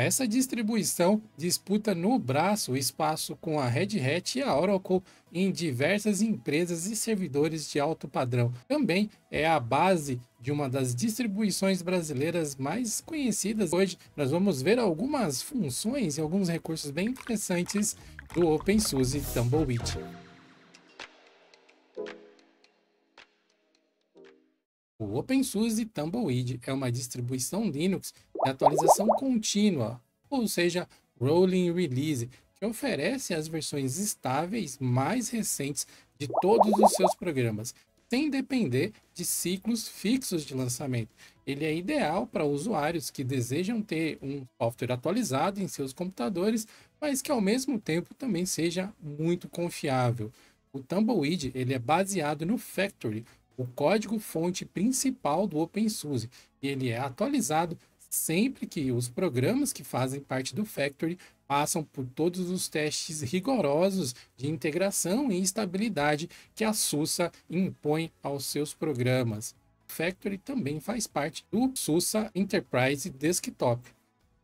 Essa distribuição disputa no braço o espaço com a Red Hat e a Oracle em diversas empresas e servidores de alto padrão. Também é a base de uma das distribuições brasileiras mais conhecidas. Hoje nós vamos ver algumas funções e alguns recursos bem interessantes do OpenSUSE Tumbleweed. O OpenSUSE Tumbleweed é uma distribuição Linux de atualização contínua, ou seja, Rolling Release, que oferece as versões estáveis mais recentes de todos os seus programas, sem depender de ciclos fixos de lançamento. Ele é ideal para usuários que desejam ter um software atualizado em seus computadores, mas que ao mesmo tempo também seja muito confiável. O Tumbleweed ele é baseado no Factory, o código-fonte principal do OpenSUSE e ele é atualizado sempre que os programas que fazem parte do Factory passam por todos os testes rigorosos de integração e estabilidade que a SUSA impõe aos seus programas. O Factory também faz parte do SUSA Enterprise Desktop.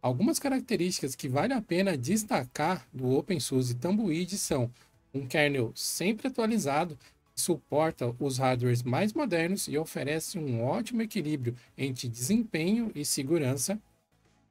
Algumas características que vale a pena destacar do OpenSUSE Tambuid são um kernel sempre atualizado suporta os hardwares mais modernos e oferece um ótimo equilíbrio entre desempenho e segurança.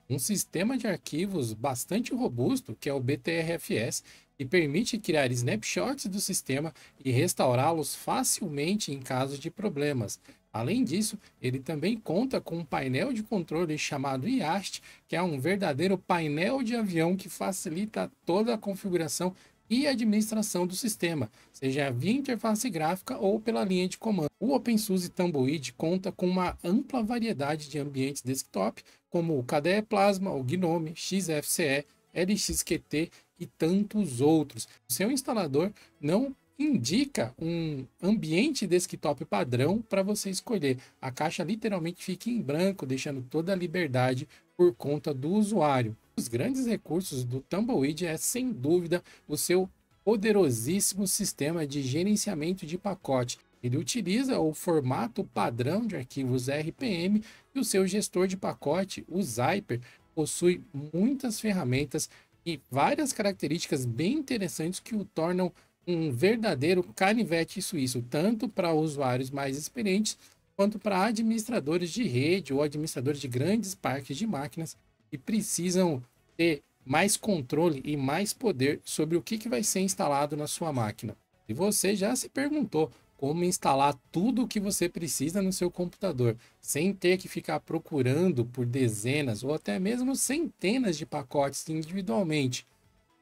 Um sistema de arquivos bastante robusto, que é o BTRFS, que permite criar snapshots do sistema e restaurá-los facilmente em caso de problemas. Além disso, ele também conta com um painel de controle chamado IAST, que é um verdadeiro painel de avião que facilita toda a configuração e administração do sistema, seja via interface gráfica ou pela linha de comando. O OpenSUSE Tumbleweed conta com uma ampla variedade de ambientes desktop, como o KDE Plasma, o GNOME, XFCE, LXQt e tantos outros. O seu instalador não indica um ambiente desktop padrão para você escolher. A caixa literalmente fica em branco, deixando toda a liberdade por conta do usuário dos grandes recursos do Tumbleweed é, sem dúvida, o seu poderosíssimo sistema de gerenciamento de pacote. Ele utiliza o formato padrão de arquivos RPM e o seu gestor de pacote, o Zyper, possui muitas ferramentas e várias características bem interessantes que o tornam um verdadeiro canivete suíço, tanto para usuários mais experientes quanto para administradores de rede ou administradores de grandes parques de máquinas e precisam ter mais controle e mais poder sobre o que, que vai ser instalado na sua máquina. E você já se perguntou como instalar tudo o que você precisa no seu computador, sem ter que ficar procurando por dezenas ou até mesmo centenas de pacotes individualmente.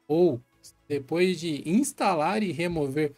Ou depois de instalar e remover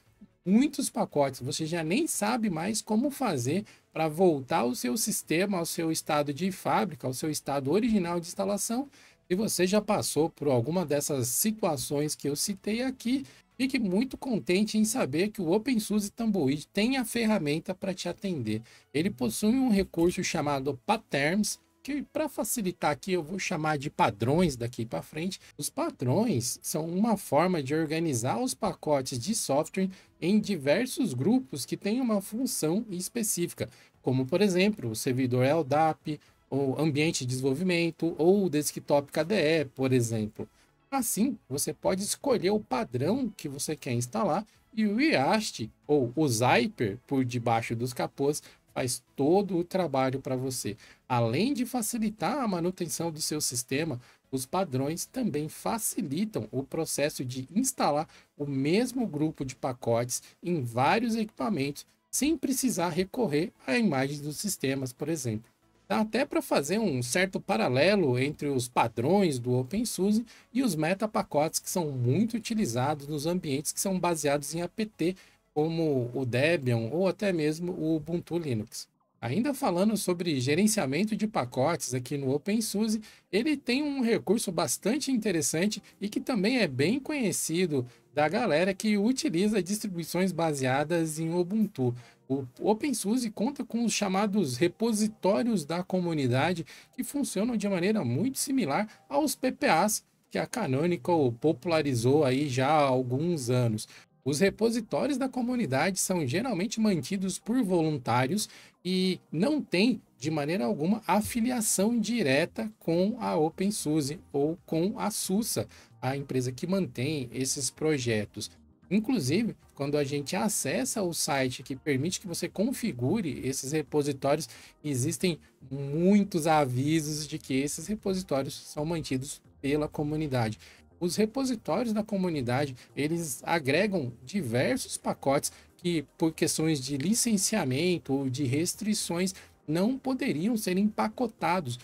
muitos pacotes. Você já nem sabe mais como fazer para voltar o seu sistema ao seu estado de fábrica, ao seu estado original de instalação. Se você já passou por alguma dessas situações que eu citei aqui, fique muito contente em saber que o OpenSUSE Tumbleweed tem a ferramenta para te atender. Ele possui um recurso chamado Patterns, que para facilitar aqui eu vou chamar de padrões daqui para frente. Os padrões são uma forma de organizar os pacotes de software em diversos grupos que têm uma função específica, como por exemplo, o servidor LDAP, o ambiente de desenvolvimento, ou o desktop KDE, por exemplo. Assim, você pode escolher o padrão que você quer instalar e o IAST, ou o Zyper, por debaixo dos capôs, faz todo o trabalho para você. Além de facilitar a manutenção do seu sistema, os padrões também facilitam o processo de instalar o mesmo grupo de pacotes em vários equipamentos sem precisar recorrer à imagem dos sistemas, por exemplo. Dá até para fazer um certo paralelo entre os padrões do OpenSUSE e os metapacotes que são muito utilizados nos ambientes que são baseados em APT como o Debian ou até mesmo o Ubuntu Linux. Ainda falando sobre gerenciamento de pacotes aqui no OpenSUSE, ele tem um recurso bastante interessante e que também é bem conhecido da galera que utiliza distribuições baseadas em Ubuntu. O OpenSUSE conta com os chamados repositórios da comunidade, que funcionam de maneira muito similar aos PPAs que a Canonical popularizou aí já há alguns anos. Os repositórios da comunidade são geralmente mantidos por voluntários e não têm, de maneira alguma, afiliação direta com a OpenSUSE ou com a SUSA, a empresa que mantém esses projetos. Inclusive, quando a gente acessa o site que permite que você configure esses repositórios, existem muitos avisos de que esses repositórios são mantidos pela comunidade. Os repositórios da comunidade, eles agregam diversos pacotes que por questões de licenciamento ou de restrições não poderiam ser empacotados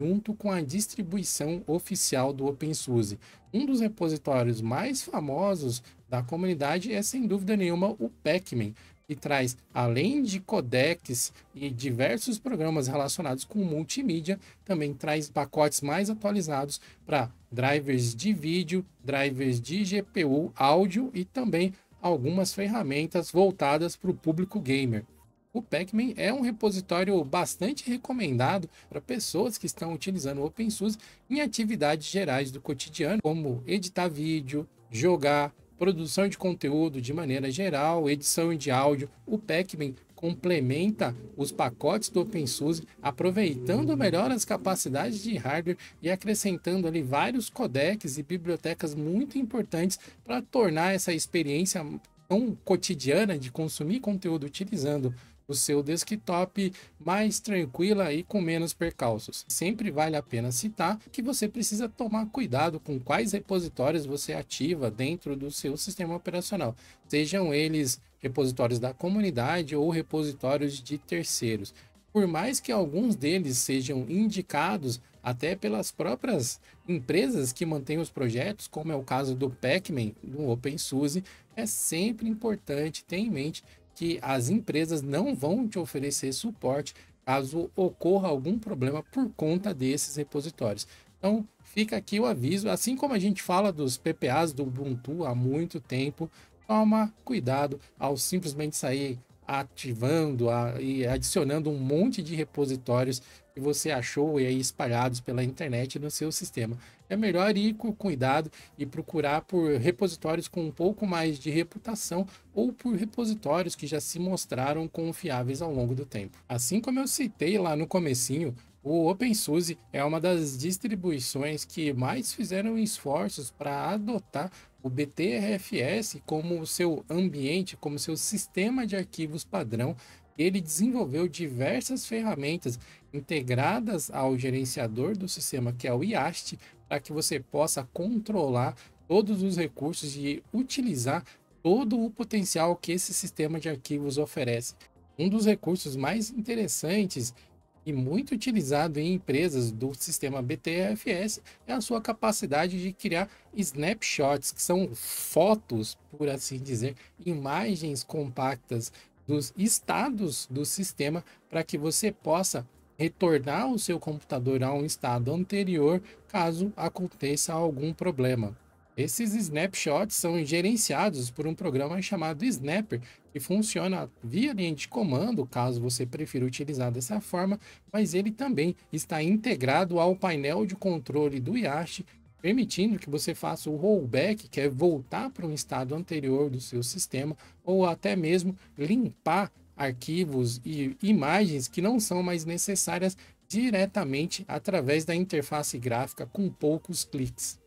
junto com a distribuição oficial do OpenSUSE. Um dos repositórios mais famosos da comunidade é sem dúvida nenhuma o Pacman, que traz, além de codecs e diversos programas relacionados com multimídia, também traz pacotes mais atualizados para drivers de vídeo, drivers de GPU, áudio e também algumas ferramentas voltadas para o público gamer. O Pacman é um repositório bastante recomendado para pessoas que estão utilizando o OpenSUSE em atividades gerais do cotidiano, como editar vídeo, jogar, produção de conteúdo de maneira geral, edição de áudio. O Pacman complementa os pacotes do OpenSUSE, aproveitando melhor as capacidades de hardware e acrescentando ali vários codecs e bibliotecas muito importantes para tornar essa experiência tão cotidiana de consumir conteúdo utilizando o seu desktop mais tranquila e com menos percalços. Sempre vale a pena citar que você precisa tomar cuidado com quais repositórios você ativa dentro do seu sistema operacional, sejam eles repositórios da comunidade ou repositórios de terceiros. Por mais que alguns deles sejam indicados até pelas próprias empresas que mantêm os projetos, como é o caso do Pacman, do OpenSUSE, é sempre importante ter em mente que as empresas não vão te oferecer suporte caso ocorra algum problema por conta desses repositórios. Então, fica aqui o aviso, assim como a gente fala dos PPAs do Ubuntu há muito tempo, toma cuidado ao simplesmente sair ativando a, e adicionando um monte de repositórios que você achou e aí espalhados pela internet no seu sistema. É melhor ir com cuidado e procurar por repositórios com um pouco mais de reputação ou por repositórios que já se mostraram confiáveis ao longo do tempo. Assim como eu citei lá no comecinho, o OpenSUSE é uma das distribuições que mais fizeram esforços para adotar o BTRFS como seu ambiente, como seu sistema de arquivos padrão. Ele desenvolveu diversas ferramentas integradas ao gerenciador do sistema, que é o IAST, para que você possa controlar todos os recursos e utilizar todo o potencial que esse sistema de arquivos oferece. Um dos recursos mais interessantes e muito utilizado em empresas do sistema BTFS é a sua capacidade de criar snapshots, que são fotos, por assim dizer, imagens compactas dos estados do sistema para que você possa retornar o seu computador a um estado anterior caso aconteça algum problema. Esses snapshots são gerenciados por um programa chamado Snapper, que funciona via linha de comando, caso você prefira utilizar dessa forma, mas ele também está integrado ao painel de controle do Yacht, permitindo que você faça o rollback, que é voltar para um estado anterior do seu sistema, ou até mesmo limpar arquivos e imagens que não são mais necessárias diretamente através da interface gráfica com poucos cliques.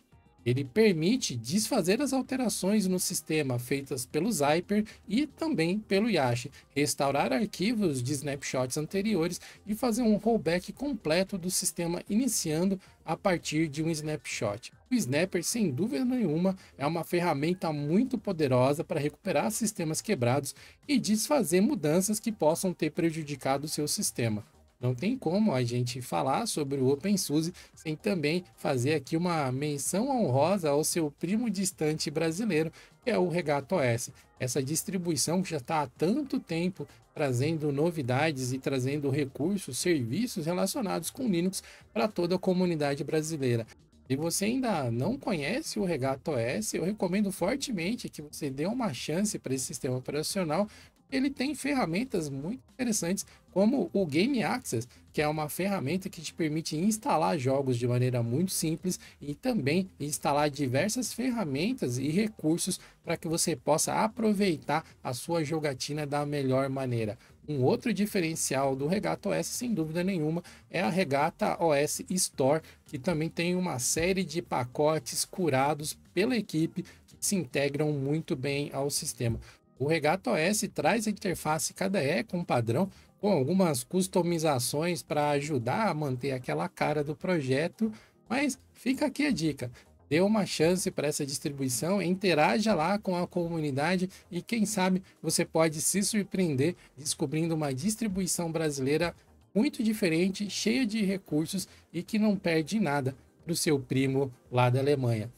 Ele permite desfazer as alterações no sistema feitas pelo Zyper e também pelo Yash, restaurar arquivos de snapshots anteriores e fazer um rollback completo do sistema iniciando a partir de um snapshot. O Snapper, sem dúvida nenhuma, é uma ferramenta muito poderosa para recuperar sistemas quebrados e desfazer mudanças que possam ter prejudicado o seu sistema. Não tem como a gente falar sobre o OpenSUSE sem também fazer aqui uma menção honrosa ao seu primo distante brasileiro, que é o Regato OS. Essa distribuição já está há tanto tempo trazendo novidades e trazendo recursos, serviços relacionados com Linux para toda a comunidade brasileira. Se você ainda não conhece o Regato OS, eu recomendo fortemente que você dê uma chance para esse sistema operacional, ele tem ferramentas muito interessantes, como o Game Access, que é uma ferramenta que te permite instalar jogos de maneira muito simples e também instalar diversas ferramentas e recursos para que você possa aproveitar a sua jogatina da melhor maneira. Um outro diferencial do Regata OS, sem dúvida nenhuma, é a Regata OS Store, que também tem uma série de pacotes curados pela equipe que se integram muito bem ao sistema. O Regato OS traz a interface cada E com padrão, com algumas customizações para ajudar a manter aquela cara do projeto. Mas fica aqui a dica: dê uma chance para essa distribuição, interaja lá com a comunidade e quem sabe você pode se surpreender descobrindo uma distribuição brasileira muito diferente, cheia de recursos e que não perde nada para o seu primo lá da Alemanha.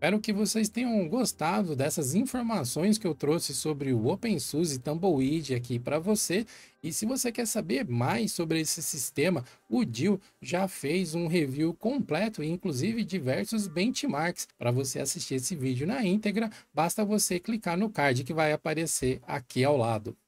Espero que vocês tenham gostado dessas informações que eu trouxe sobre o OpenSUSE Tumbleweed aqui para você. E se você quer saber mais sobre esse sistema, o Dil já fez um review completo e inclusive diversos benchmarks. Para você assistir esse vídeo na íntegra, basta você clicar no card que vai aparecer aqui ao lado.